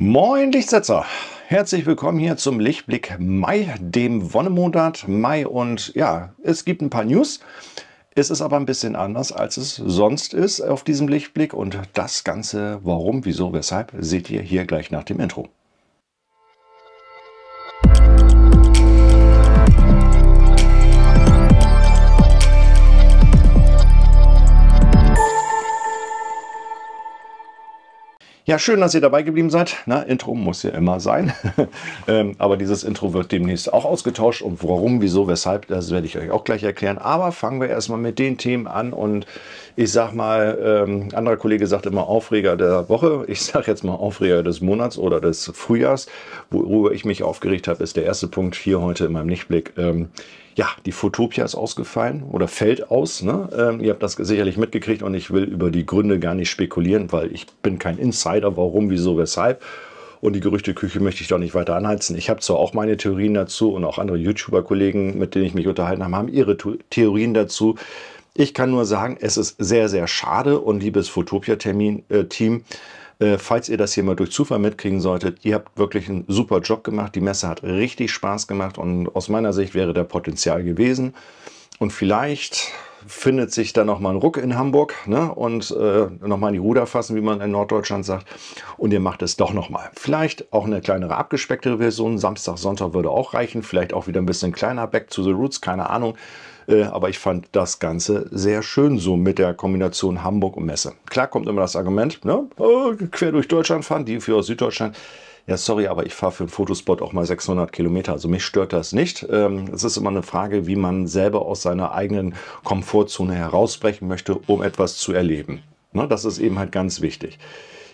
Moin Lichtsetzer! Herzlich willkommen hier zum Lichtblick Mai, dem Wonnemonat Mai. Und ja, es gibt ein paar News. Es ist aber ein bisschen anders, als es sonst ist auf diesem Lichtblick. Und das Ganze, warum, wieso, weshalb, seht ihr hier gleich nach dem Intro. Ja, schön, dass ihr dabei geblieben seid. Na, Intro muss ja immer sein. ähm, aber dieses Intro wird demnächst auch ausgetauscht. Und warum, wieso, weshalb, das werde ich euch auch gleich erklären. Aber fangen wir erstmal mit den Themen an. Und ich sag mal, ähm, anderer Kollege sagt immer Aufreger der Woche. Ich sage jetzt mal Aufreger des Monats oder des Frühjahrs. Worüber ich mich aufgeregt habe, ist der erste Punkt hier heute in meinem Lichtblick. Ähm, ja, die Fotopia ist ausgefallen oder fällt aus. Ne? Ähm, ihr habt das sicherlich mitgekriegt und ich will über die Gründe gar nicht spekulieren, weil ich bin kein Insider. Insider, warum, wieso, weshalb. Und die Gerüchteküche möchte ich doch nicht weiter anheizen. Ich habe zwar auch meine Theorien dazu und auch andere YouTuber-Kollegen, mit denen ich mich unterhalten habe, haben ihre Theorien dazu. Ich kann nur sagen, es ist sehr, sehr schade und liebes Fotopia-Team, äh, äh, falls ihr das hier mal durch Zufall mitkriegen solltet, ihr habt wirklich einen super Job gemacht. Die Messe hat richtig Spaß gemacht und aus meiner Sicht wäre da Potenzial gewesen. Und vielleicht findet sich dann nochmal ein Ruck in Hamburg ne? und äh, nochmal in die Ruder fassen, wie man in Norddeutschland sagt. Und ihr macht es doch nochmal. Vielleicht auch eine kleinere, abgespecktere Version. Samstag, Sonntag würde auch reichen. Vielleicht auch wieder ein bisschen kleiner. Back to the Roots, keine Ahnung. Äh, aber ich fand das Ganze sehr schön so mit der Kombination Hamburg und Messe. Klar kommt immer das Argument, ne? Äh, quer durch Deutschland fahren, die für Süddeutschland ja, sorry, aber ich fahre für einen Fotospot auch mal 600 Kilometer. Also mich stört das nicht. Ähm, es ist immer eine Frage, wie man selber aus seiner eigenen Komfortzone herausbrechen möchte, um etwas zu erleben. Ne, das ist eben halt ganz wichtig.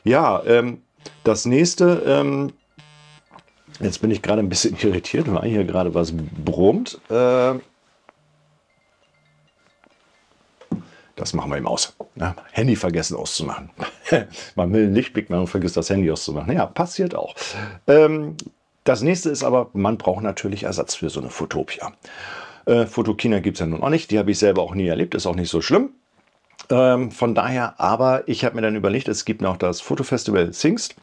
Ja, ähm, das nächste, ähm, jetzt bin ich gerade ein bisschen irritiert, weil hier gerade was brummt. Das machen wir ihm aus. Ja, Handy vergessen auszumachen. man will einen Lichtblick machen und vergisst das Handy auszumachen. Ja, passiert auch. Ähm, das nächste ist aber, man braucht natürlich Ersatz für so eine Fotopia. Äh, Fotokina gibt es ja nun auch nicht. Die habe ich selber auch nie erlebt. Ist auch nicht so schlimm. Ähm, von daher, aber ich habe mir dann überlegt, es gibt noch das Fotofestival Singst.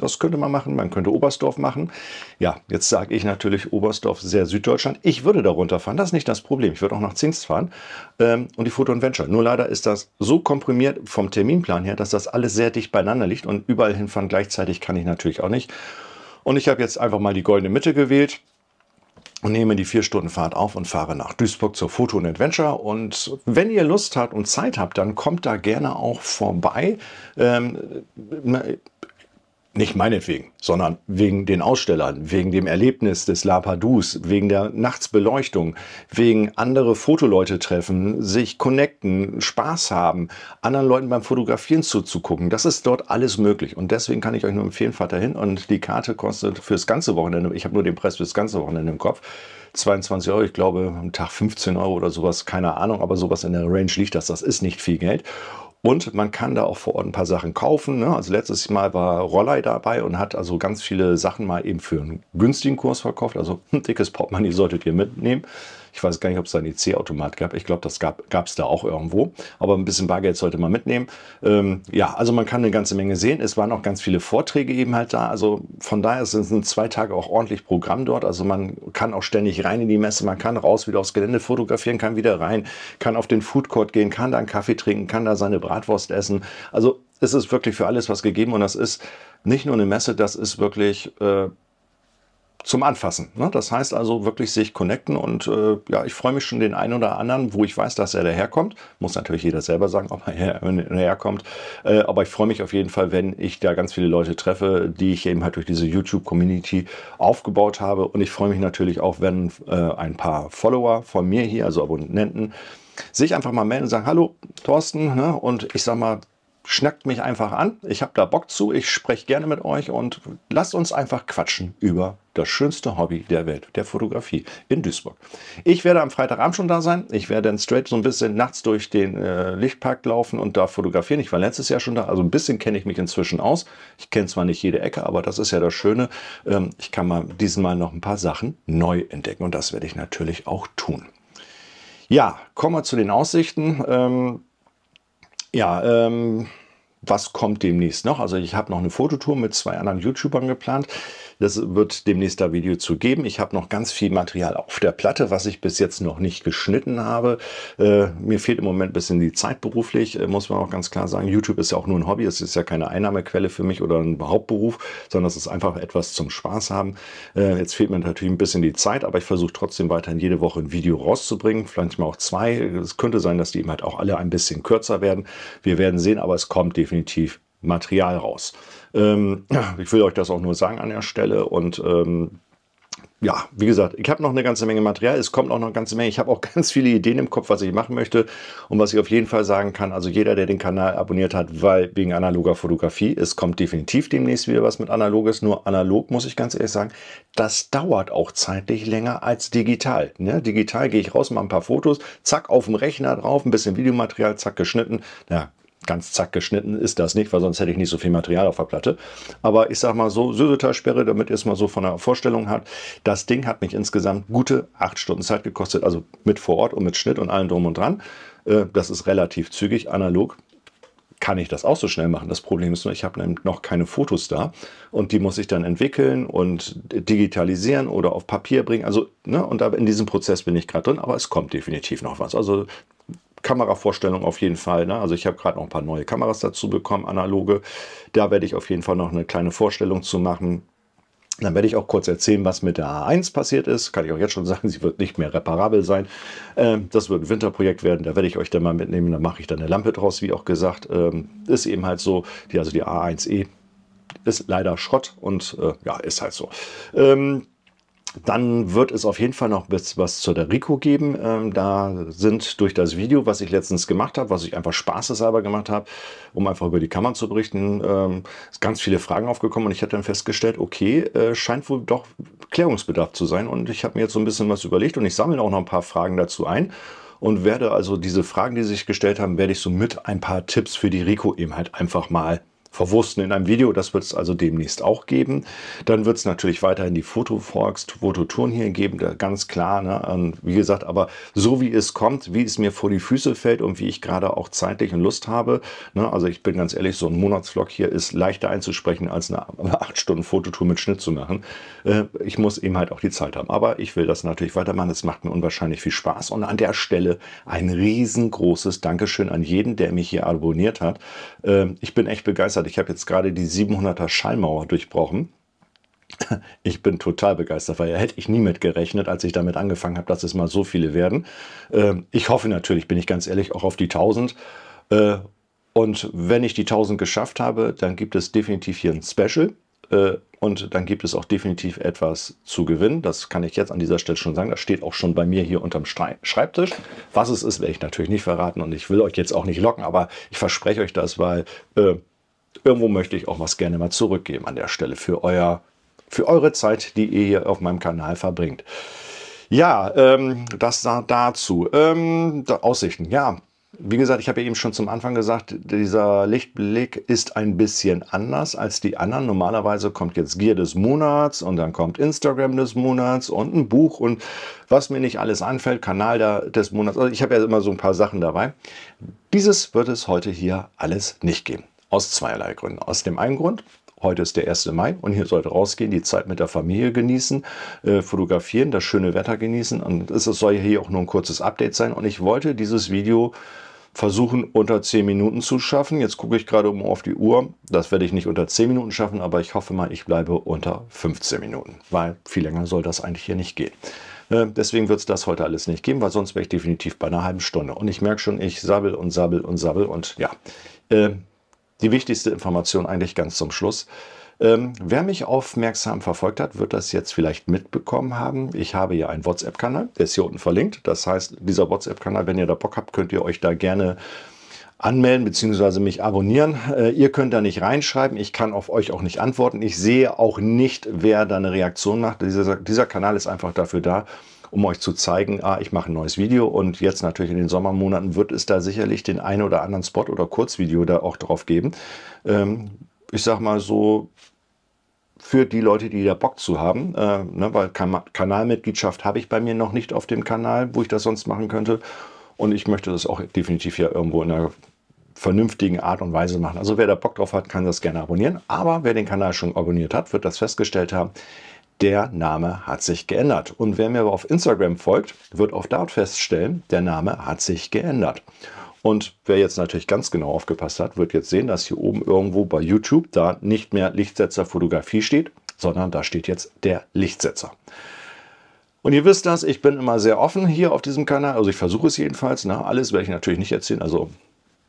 Das könnte man machen, man könnte Oberstdorf machen. Ja, jetzt sage ich natürlich Oberstdorf sehr Süddeutschland. Ich würde da runterfahren, das ist nicht das Problem. Ich würde auch nach Zins fahren ähm, und die Foto Adventure. Nur leider ist das so komprimiert vom Terminplan her, dass das alles sehr dicht beieinander liegt und überall hinfahren gleichzeitig kann ich natürlich auch nicht. Und ich habe jetzt einfach mal die goldene Mitte gewählt und nehme die vier Stunden Fahrt auf und fahre nach Duisburg zur Foto und Adventure. Und wenn ihr Lust habt und Zeit habt, dann kommt da gerne auch vorbei. Ähm, nicht meinetwegen, sondern wegen den Ausstellern, wegen dem Erlebnis des La Lapadus, wegen der Nachtsbeleuchtung, wegen andere Fotoleute treffen, sich connecten, Spaß haben, anderen Leuten beim Fotografieren zuzugucken. Das ist dort alles möglich. Und deswegen kann ich euch nur empfehlen, fahrt dahin. Und die Karte kostet fürs ganze Wochenende, ich habe nur den Preis fürs ganze Wochenende im Kopf, 22 Euro, ich glaube, am Tag 15 Euro oder sowas, keine Ahnung, aber sowas in der Range liegt das. Das ist nicht viel Geld. Und man kann da auch vor Ort ein paar Sachen kaufen. Ne? Also letztes Mal war Rollei dabei und hat also ganz viele Sachen mal eben für einen günstigen Kurs verkauft. Also ein hm, dickes Portemonnaie solltet ihr mitnehmen. Ich weiß gar nicht, ob es da einen ic e automat gab. Ich glaube, das gab es da auch irgendwo. Aber ein bisschen Bargeld sollte man mitnehmen. Ähm, ja, also man kann eine ganze Menge sehen. Es waren auch ganz viele Vorträge eben halt da. Also von daher sind zwei Tage auch ordentlich Programm dort. Also man kann auch ständig rein in die Messe, man kann raus, wieder aufs Gelände fotografieren, kann wieder rein, kann auf den Food Court gehen, kann da einen Kaffee trinken, kann da seine Bratwurst essen. Also es ist wirklich für alles was gegeben und das ist nicht nur eine Messe, das ist wirklich äh, zum Anfassen. Ne? Das heißt also wirklich sich connecten und äh, ja, ich freue mich schon den einen oder anderen, wo ich weiß, dass er daherkommt. Muss natürlich jeder selber sagen, ob er daherkommt. Äh, aber ich freue mich auf jeden Fall, wenn ich da ganz viele Leute treffe, die ich eben halt durch diese YouTube-Community aufgebaut habe. Und ich freue mich natürlich auch, wenn äh, ein paar Follower von mir hier, also Abonnenten, sich einfach mal melden und sagen, hallo Thorsten, ne? und ich sag mal, schnackt mich einfach an. Ich habe da Bock zu. Ich spreche gerne mit euch und lasst uns einfach quatschen über das schönste Hobby der Welt, der Fotografie in Duisburg. Ich werde am Freitagabend schon da sein. Ich werde dann straight so ein bisschen nachts durch den äh, Lichtpark laufen und da fotografieren. Ich war letztes Jahr schon da, also ein bisschen kenne ich mich inzwischen aus. Ich kenne zwar nicht jede Ecke, aber das ist ja das Schöne. Ähm, ich kann mal diesmal noch ein paar Sachen neu entdecken und das werde ich natürlich auch tun. Ja, kommen wir zu den Aussichten. Ähm, ja, ähm, was kommt demnächst noch? Also ich habe noch eine Fototour mit zwei anderen YouTubern geplant. Das wird demnächst da Video zu geben. Ich habe noch ganz viel Material auf der Platte, was ich bis jetzt noch nicht geschnitten habe. Äh, mir fehlt im Moment ein bisschen die Zeit beruflich, äh, muss man auch ganz klar sagen. YouTube ist ja auch nur ein Hobby, es ist ja keine Einnahmequelle für mich oder ein Hauptberuf, sondern es ist einfach etwas zum Spaß haben. Äh, jetzt fehlt mir natürlich ein bisschen die Zeit, aber ich versuche trotzdem weiterhin jede Woche ein Video rauszubringen, vielleicht mal auch zwei. Es könnte sein, dass die eben halt auch alle ein bisschen kürzer werden. Wir werden sehen, aber es kommt definitiv Material raus. Ähm, ich will euch das auch nur sagen an der Stelle und ähm, ja, wie gesagt, ich habe noch eine ganze Menge Material, es kommt auch noch eine ganze Menge. Ich habe auch ganz viele Ideen im Kopf, was ich machen möchte und was ich auf jeden Fall sagen kann. Also jeder, der den Kanal abonniert hat, weil wegen analoger Fotografie, es kommt definitiv demnächst wieder was mit analoges. Nur analog muss ich ganz ehrlich sagen, das dauert auch zeitlich länger als digital. Ne? Digital gehe ich raus, mache ein paar Fotos, zack auf dem Rechner drauf, ein bisschen Videomaterial, zack geschnitten. Ja, ganz zack geschnitten ist das nicht, weil sonst hätte ich nicht so viel Material auf der Platte. Aber ich sag mal so, sösetal damit ihr es mal so von einer Vorstellung habt. Das Ding hat mich insgesamt gute acht Stunden Zeit gekostet, also mit vor Ort und mit Schnitt und allem drum und dran. Äh, das ist relativ zügig, analog kann ich das auch so schnell machen. Das Problem ist nur, ich habe noch keine Fotos da und die muss ich dann entwickeln und digitalisieren oder auf Papier bringen. Also, ne, und in diesem Prozess bin ich gerade drin, aber es kommt definitiv noch was. Also Kameravorstellung auf jeden Fall. Ne? Also ich habe gerade noch ein paar neue Kameras dazu bekommen, analoge. Da werde ich auf jeden Fall noch eine kleine Vorstellung zu machen. Dann werde ich auch kurz erzählen, was mit der A1 passiert ist. Kann ich auch jetzt schon sagen, sie wird nicht mehr reparabel sein. Ähm, das wird ein Winterprojekt werden. Da werde ich euch dann mal mitnehmen. Da mache ich dann eine Lampe draus, wie auch gesagt. Ähm, ist eben halt so, die, also die A1E ist leider Schrott und äh, ja, ist halt so. Ähm, dann wird es auf jeden Fall noch was zu der Rico geben. Ähm, da sind durch das Video, was ich letztens gemacht habe, was ich einfach spaßeshalber gemacht habe, um einfach über die Kammer zu berichten, ähm, ganz viele Fragen aufgekommen und ich habe dann festgestellt, okay, äh, scheint wohl doch Klärungsbedarf zu sein und ich habe mir jetzt so ein bisschen was überlegt und ich sammle auch noch ein paar Fragen dazu ein und werde also diese Fragen, die sich gestellt haben, werde ich so mit ein paar Tipps für die Rico eben halt einfach mal verwursten in einem Video. Das wird es also demnächst auch geben. Dann wird es natürlich weiterhin die Fotoforks, Fototouren hier geben, ganz klar. Ne? wie gesagt, aber so wie es kommt, wie es mir vor die Füße fällt und wie ich gerade auch zeitlich und Lust habe. Ne? Also ich bin ganz ehrlich, so ein Monatsvlog hier ist leichter einzusprechen, als eine 8-Stunden-Fototour mit Schnitt zu machen. Äh, ich muss eben halt auch die Zeit haben. Aber ich will das natürlich weitermachen. Es macht mir unwahrscheinlich viel Spaß. Und an der Stelle ein riesengroßes Dankeschön an jeden, der mich hier abonniert hat. Ähm, ich bin echt begeistert begeistert. Ich habe jetzt gerade die 700er Schallmauer durchbrochen. Ich bin total begeistert, weil ja hätte ich nie mit gerechnet, als ich damit angefangen habe, dass es mal so viele werden. Ähm, ich hoffe natürlich, bin ich ganz ehrlich, auch auf die 1000. Äh, und wenn ich die 1000 geschafft habe, dann gibt es definitiv hier ein Special. Äh, und dann gibt es auch definitiv etwas zu gewinnen. Das kann ich jetzt an dieser Stelle schon sagen. Das steht auch schon bei mir hier unterm Schreibtisch. Was es ist, werde ich natürlich nicht verraten und ich will euch jetzt auch nicht locken, aber ich verspreche euch das, weil äh, irgendwo möchte ich auch was gerne mal zurückgeben an der Stelle für, euer, für eure Zeit, die ihr hier auf meinem Kanal verbringt. Ja, ähm, das da, dazu. Ähm, da, Aussichten, ja. Wie gesagt, ich habe ja eben schon zum Anfang gesagt, dieser Lichtblick ist ein bisschen anders als die anderen. Normalerweise kommt jetzt Gier des Monats und dann kommt Instagram des Monats und ein Buch und was mir nicht alles anfällt, Kanal da, des Monats. Also ich habe ja immer so ein paar Sachen dabei. Dieses wird es heute hier alles nicht geben. Aus zweierlei Gründen. Aus dem einen Grund, heute ist der 1. Mai und hier sollte rausgehen, die Zeit mit der Familie genießen, äh, fotografieren, das schöne Wetter genießen. Und es soll hier auch nur ein kurzes Update sein. Und ich wollte dieses Video versuchen, unter 10 Minuten zu schaffen. Jetzt gucke ich gerade um auf die Uhr. Das werde ich nicht unter 10 Minuten schaffen, aber ich hoffe mal, ich bleibe unter 15 Minuten, weil viel länger soll das eigentlich hier nicht gehen. Äh, deswegen wird es das heute alles nicht geben, weil sonst wäre ich definitiv bei einer halben Stunde. Und ich merke schon, ich sabbel und sabbel und sabbel und ja, äh, die wichtigste Information eigentlich ganz zum Schluss. Ähm, wer mich aufmerksam verfolgt hat, wird das jetzt vielleicht mitbekommen haben. Ich habe hier einen WhatsApp-Kanal, der ist hier unten verlinkt. Das heißt, dieser WhatsApp-Kanal, wenn ihr da Bock habt, könnt ihr euch da gerne anmelden bzw. mich abonnieren. Äh, ihr könnt da nicht reinschreiben, ich kann auf euch auch nicht antworten. Ich sehe auch nicht, wer da eine Reaktion macht. Dieser, dieser Kanal ist einfach dafür da, um euch zu zeigen, ah, ich mache ein neues Video und jetzt natürlich in den Sommermonaten wird es da sicherlich den einen oder anderen Spot oder Kurzvideo da auch drauf geben. Ähm, ich sag mal so, für die Leute, die da Bock zu haben, äh, ne, weil kan Kanalmitgliedschaft habe ich bei mir noch nicht auf dem Kanal, wo ich das sonst machen könnte. Und ich möchte das auch definitiv ja irgendwo in einer vernünftigen Art und Weise machen. Also wer da Bock drauf hat, kann das gerne abonnieren. Aber wer den Kanal schon abonniert hat, wird das festgestellt haben der Name hat sich geändert. Und wer mir aber auf Instagram folgt, wird auf Dart feststellen, der Name hat sich geändert. Und wer jetzt natürlich ganz genau aufgepasst hat, wird jetzt sehen, dass hier oben irgendwo bei YouTube da nicht mehr Lichtsetzer Fotografie steht, sondern da steht jetzt der Lichtsetzer. Und ihr wisst das, ich bin immer sehr offen hier auf diesem Kanal, also ich versuche es jedenfalls. Na, ne? alles werde ich natürlich nicht erzählen, also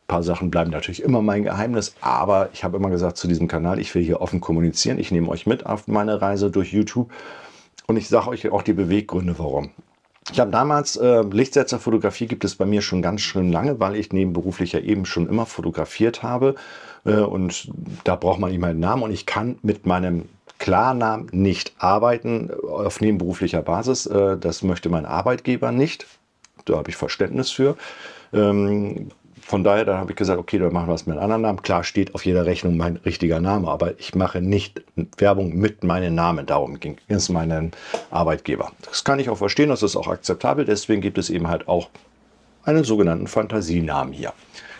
ein paar Sachen bleiben natürlich immer mein Geheimnis, aber ich habe immer gesagt zu diesem Kanal, ich will hier offen kommunizieren. Ich nehme euch mit auf meine Reise durch YouTube und ich sage euch auch die Beweggründe, warum. Ich habe damals, äh, Lichtsetzerfotografie gibt es bei mir schon ganz schön lange, weil ich nebenberuflich ja eben schon immer fotografiert habe. Äh, und da braucht man nicht meinen Namen und ich kann mit meinem Klarnamen nicht arbeiten äh, auf nebenberuflicher Basis. Äh, das möchte mein Arbeitgeber nicht. Da habe ich Verständnis für. Ähm, von daher, dann habe ich gesagt, okay, dann machen wir es mit einem anderen Namen. Klar steht auf jeder Rechnung mein richtiger Name, aber ich mache nicht Werbung mit meinem Namen. Darum ging es meinen Arbeitgeber. Das kann ich auch verstehen, das ist auch akzeptabel. Deswegen gibt es eben halt auch einen sogenannten Fantasienamen hier.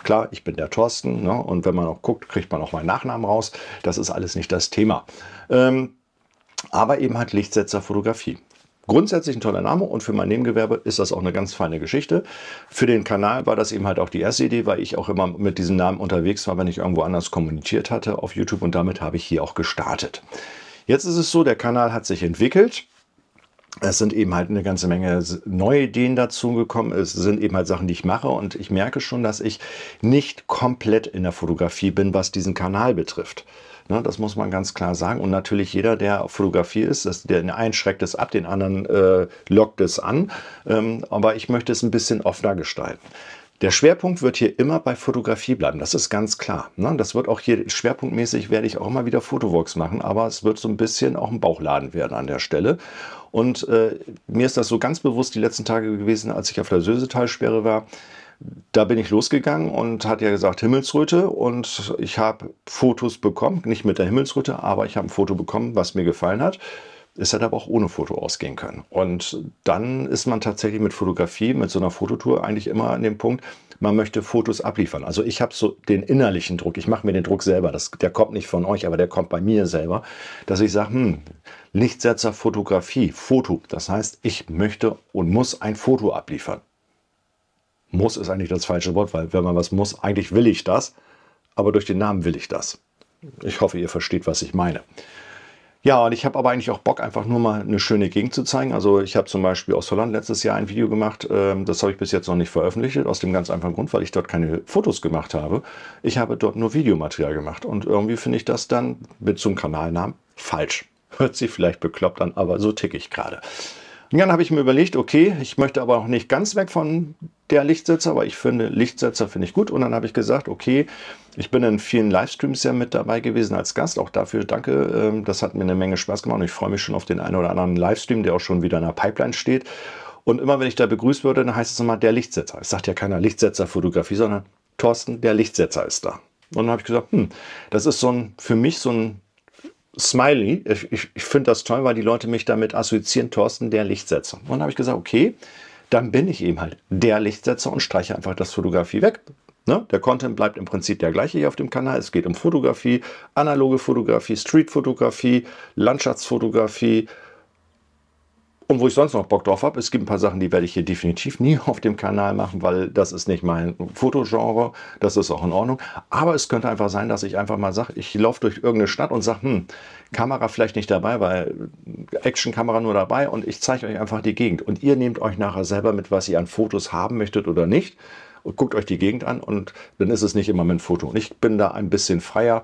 Klar, ich bin der Thorsten ne? und wenn man auch guckt, kriegt man auch meinen Nachnamen raus. Das ist alles nicht das Thema. Ähm, aber eben halt Lichtsetzer Fotografie. Grundsätzlich ein toller Name und für mein Nebengewerbe ist das auch eine ganz feine Geschichte. Für den Kanal war das eben halt auch die erste Idee, weil ich auch immer mit diesem Namen unterwegs war, wenn ich irgendwo anders kommuniziert hatte auf YouTube und damit habe ich hier auch gestartet. Jetzt ist es so, der Kanal hat sich entwickelt. Es sind eben halt eine ganze Menge neue Ideen dazu gekommen. Es sind eben halt Sachen, die ich mache und ich merke schon, dass ich nicht komplett in der Fotografie bin, was diesen Kanal betrifft. Ne, das muss man ganz klar sagen. Und natürlich jeder, der auf Fotografie ist, das, der einen schreckt es ab, den anderen äh, lockt es an. Ähm, aber ich möchte es ein bisschen offener gestalten. Der Schwerpunkt wird hier immer bei Fotografie bleiben, das ist ganz klar. Ne? Das wird auch hier schwerpunktmäßig werde ich auch immer wieder Fotowalks machen, aber es wird so ein bisschen auch ein Bauchladen werden an der Stelle. Und äh, mir ist das so ganz bewusst die letzten Tage gewesen, als ich auf der Sösetalsperre war da bin ich losgegangen und hat ja gesagt Himmelsröte und ich habe Fotos bekommen, nicht mit der Himmelsröte, aber ich habe ein Foto bekommen, was mir gefallen hat. Es hätte aber auch ohne Foto ausgehen können. Und dann ist man tatsächlich mit Fotografie, mit so einer Fototour eigentlich immer an dem Punkt, man möchte Fotos abliefern. Also ich habe so den innerlichen Druck, ich mache mir den Druck selber, das, der kommt nicht von euch, aber der kommt bei mir selber, dass ich sage, hm, Lichtsetzer Fotografie, Foto, das heißt, ich möchte und muss ein Foto abliefern. Muss ist eigentlich das falsche Wort, weil wenn man was muss, eigentlich will ich das, aber durch den Namen will ich das. Ich hoffe, ihr versteht, was ich meine. Ja, und ich habe aber eigentlich auch Bock, einfach nur mal eine schöne Gegend zu zeigen. Also ich habe zum Beispiel aus Holland letztes Jahr ein Video gemacht. Ähm, das habe ich bis jetzt noch nicht veröffentlicht, aus dem ganz einfachen Grund, weil ich dort keine Fotos gemacht habe. Ich habe dort nur Videomaterial gemacht. Und irgendwie finde ich das dann mit zum Kanalnamen falsch. Hört sich vielleicht bekloppt an, aber so tick ich gerade. Und dann habe ich mir überlegt, okay, ich möchte aber auch nicht ganz weg von der Lichtsetzer, aber ich finde, Lichtsetzer finde ich gut. Und dann habe ich gesagt, okay, ich bin in vielen Livestreams ja mit dabei gewesen als Gast. Auch dafür danke. Ähm, das hat mir eine Menge Spaß gemacht und ich freue mich schon auf den einen oder anderen Livestream, der auch schon wieder in der Pipeline steht. Und immer wenn ich da begrüßt würde, dann heißt es immer der Lichtsetzer. Es sagt ja keiner Lichtsetzerfotografie, sondern Thorsten, der Lichtsetzer ist da. Und dann habe ich gesagt, hm, das ist so ein, für mich so ein Smiley. Ich, ich, ich finde das toll, weil die Leute mich damit assoziieren, Thorsten, der Lichtsetzer. Und dann habe ich gesagt, okay, dann bin ich eben halt der Lichtsetzer und streiche einfach das Fotografie weg. Ne? Der Content bleibt im Prinzip der gleiche hier auf dem Kanal. Es geht um Fotografie, analoge Fotografie, Streetfotografie, Landschaftsfotografie, und wo ich sonst noch Bock drauf habe, es gibt ein paar Sachen, die werde ich hier definitiv nie auf dem Kanal machen, weil das ist nicht mein Fotogenre, das ist auch in Ordnung. Aber es könnte einfach sein, dass ich einfach mal sage, ich laufe durch irgendeine Stadt und sage, hm, Kamera vielleicht nicht dabei, weil Actionkamera nur dabei und ich zeige euch einfach die Gegend. Und ihr nehmt euch nachher selber mit, was ihr an Fotos haben möchtet oder nicht. Und guckt euch die Gegend an und dann ist es nicht immer mit Foto. Und ich bin da ein bisschen freier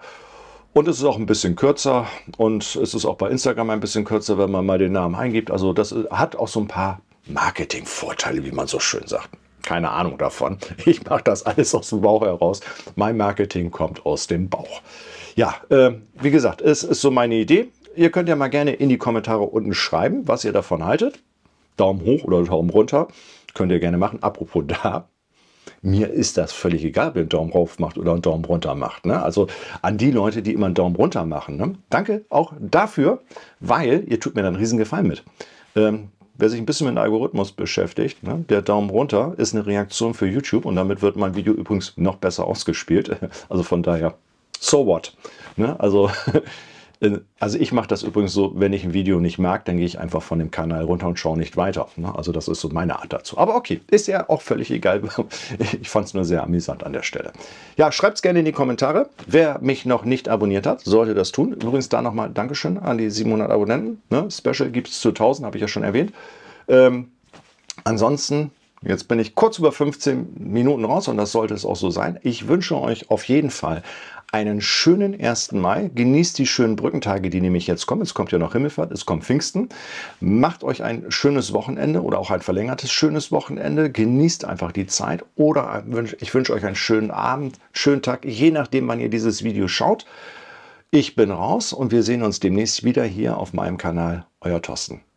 und es ist auch ein bisschen kürzer und es ist auch bei Instagram ein bisschen kürzer, wenn man mal den Namen eingibt. Also das hat auch so ein paar Marketingvorteile, wie man so schön sagt. Keine Ahnung davon. Ich mache das alles aus dem Bauch heraus. Mein Marketing kommt aus dem Bauch. Ja, äh, wie gesagt, es ist so meine Idee. Ihr könnt ja mal gerne in die Kommentare unten schreiben, was ihr davon haltet. Daumen hoch oder Daumen runter. Könnt ihr gerne machen. Apropos da, mir ist das völlig egal, wer einen Daumen rauf macht oder einen Daumen runter macht. Ne? Also an die Leute, die immer einen Daumen runter machen. Ne? Danke auch dafür, weil ihr tut mir dann einen riesen Gefallen mit. Ähm, wer sich ein bisschen mit dem Algorithmus beschäftigt, ne, der Daumen runter ist eine Reaktion für YouTube und damit wird mein Video übrigens noch besser ausgespielt. Also von daher, so what? Ne, also Also ich mache das übrigens so, wenn ich ein Video nicht mag, dann gehe ich einfach von dem Kanal runter und schaue nicht weiter. Ne? Also das ist so meine Art dazu. Aber okay, ist ja auch völlig egal. Ich fand es nur sehr amüsant an der Stelle. Ja, schreibt es gerne in die Kommentare. Wer mich noch nicht abonniert hat, sollte das tun. Übrigens da nochmal Dankeschön an die 700 Abonnenten. Ne? Special gibt es zu 1000, habe ich ja schon erwähnt. Ähm, ansonsten Jetzt bin ich kurz über 15 Minuten raus und das sollte es auch so sein. Ich wünsche euch auf jeden Fall einen schönen 1. Mai. Genießt die schönen Brückentage, die nämlich jetzt kommen. Es kommt ja noch Himmelfahrt, es kommt Pfingsten. Macht euch ein schönes Wochenende oder auch ein verlängertes schönes Wochenende. Genießt einfach die Zeit oder ich wünsche euch einen schönen Abend, schönen Tag, je nachdem, wann ihr dieses Video schaut. Ich bin raus und wir sehen uns demnächst wieder hier auf meinem Kanal. Euer Thorsten.